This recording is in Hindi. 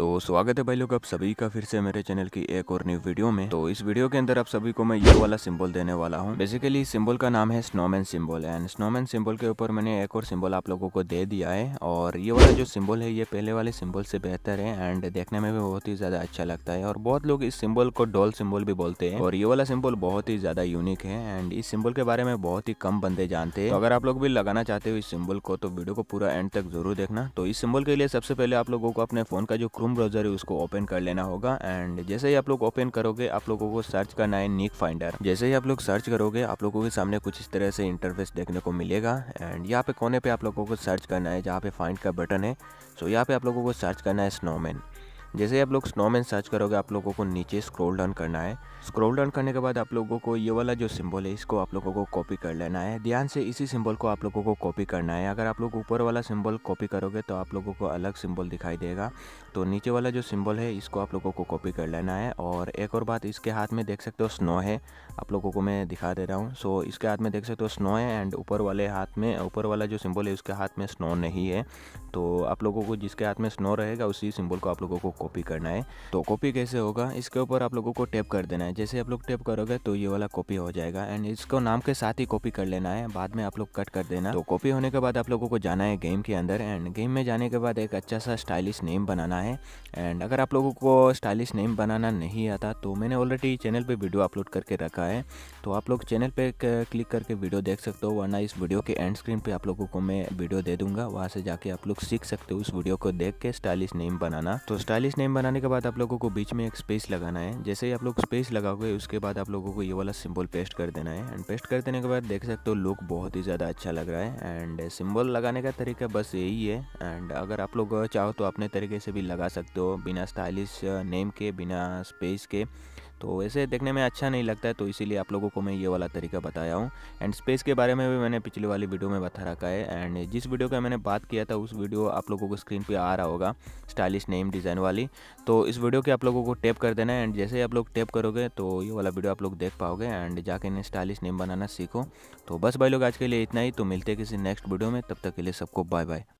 तो स्वागत है भाई लोग आप सभी का फिर से मेरे चैनल की एक और न्यू वीडियो में तो इस वीडियो के अंदर आप सभी को मैं ये वाला सिंबल देने वाला हूँ बेसिकली सिंबल का नाम है snowman symbol and snowman symbol के ऊपर मैंने एक और सिंबल आप लोगों को दे दिया है और ये वाला जो सिंबल है ये पहले वाले सिंबल से बेहतर है एंड देखने में भी बहुत ही ज्यादा अच्छा लगता है और बहुत लोग इस सिंबल को डॉल सिंबल भी बोलते हैं और ये वाला सिंबल बहुत ही ज्यादा यूनिक है एंड इस सिंबल के बारे में बहुत ही कम बंदे जानते हैं तो अगर आप लोग भी लगाना चाहते हो इस सिंबल को तो वीडियो को पूरा एंड तक जरूर देखना तो इस सिंबल के लिए सबसे पहले आप लोगों को अपने फोन का जो क्रूम क्रोम ब्राउजर है उसको ओपन कर लेना होगा एंड जैसे ही आप लोग ओपन करोगे आप लोगों को सर्च करना है निक फाइंडर जैसे ही आप लोग सर्च करोगे आप लोगों के सामने कुछ इस तरह से इंटरफेस देखने को मिलेगा एंड यहाँ पे कोने पे आप लोगों को सर्च करना है जहाँ पे फाइंड का बटन है सो यहाँ पे आप लोगों को सर्च करना है स्नोमैन जैसे आप लोग स्नोमैन सर्च करोगे आप लोगों को नीचे स्क्रॉल डाउन करना है स्क्रॉल डाउन करने के बाद आप लोगों को ये वाला जो सिंबल है इसको आप लोगों को कॉपी कर लेना है ध्यान से इसी सिंबल को आप लोगों को कॉपी करना है अगर आप लोग ऊपर वाला सिंबल कॉपी करोगे तो आप लोगों को अलग सिंबल दिखाई देगा तो नीचे वाला जो सिंबल है इसको आप लोगों को कॉपी कर लेना है और एक और बात इसके हाथ में देख सकते हो स्नो है आप लोगों को मैं दिखा दे रहा हूँ सो इसके हाथ में देख सकते हो स्नो है एंड ऊपर वाले हाथ में ऊपर वाला जो सिंबल है उसके हाथ में स्नो नहीं है तो आप लोगों को जिसके हाथ में स्नो रहेगा उसी सिंबल को आप लोगों को कॉपी करना है तो कॉपी कैसे होगा इसके ऊपर आप लोगों को टैप कर देना है जैसे आप लोग टैप करोगे तो ये वाला कॉपी हो जाएगा एंड इसको नाम के साथ ही कॉपी कर लेना है बाद में आप लोग कट कर देना तो कॉपी होने के बाद आप लोगों को जाना है गेम के अंदर एंड गेम में जाने के बाद एक अच्छा सा स्टाइलिश नेम बनाना है एंड अगर आप लोगों को स्टाइलिश नेम बनाना नहीं आता तो मैंने ऑलरेडी चैनल पर वीडियो अपलोड करके रखा है तो आप लोग चैनल पर क्लिक करके वीडियो देख सकते हो वरना इस वीडियो के एंड स्क्रीन पर आप लोगों को मैं वीडियो दे दूंगा वहाँ से जाके आप लोग सीख सकते हो उस वीडियो को देख के स्टाइलिश नेम बनाना तो स्टाइलिश इस नेम बनाने के बाद आप लोगों को बीच में एक स्पेस लगाना है जैसे ही आप लोग स्पेस लगाओगे उसके बाद आप लोगों को ये वाला सिंबल पेस्ट कर देना है एंड पेस्ट कर देने के बाद देख सकते हो लुक बहुत ही ज़्यादा अच्छा लग रहा है एंड सिंबल लगाने का तरीका बस यही है एंड अगर आप लोग चाहो तो अपने तरीके से भी लगा सकते हो बिना स्टाइलिश नेम के बिना स्पेस के तो वैसे देखने में अच्छा नहीं लगता है तो इसीलिए आप लोगों को मैं ये वाला तरीका बताया हूँ एंड स्पेस के बारे में भी मैंने पिछले वाली वीडियो में बता रखा है एंड जिस वीडियो का मैंने बात किया था उस वीडियो आप लोगों को स्क्रीन पर आ रहा होगा स्टाइलिश नेम डिज़ाइन वाली तो इस वीडियो के आप लोगों को टेप कर देना है एंड जैसे ही आप लोग टेप करोगे तो ये वाला वीडियो आप लोग देख पाओगे एंड जाके इन्हें स्टाइलिश नेम बनाना सीखो तो बस भाई लोग आज के लिए इतना ही तो मिलते किसी नेक्स्ट वीडियो में तब तक के लिए सबको बाय बाय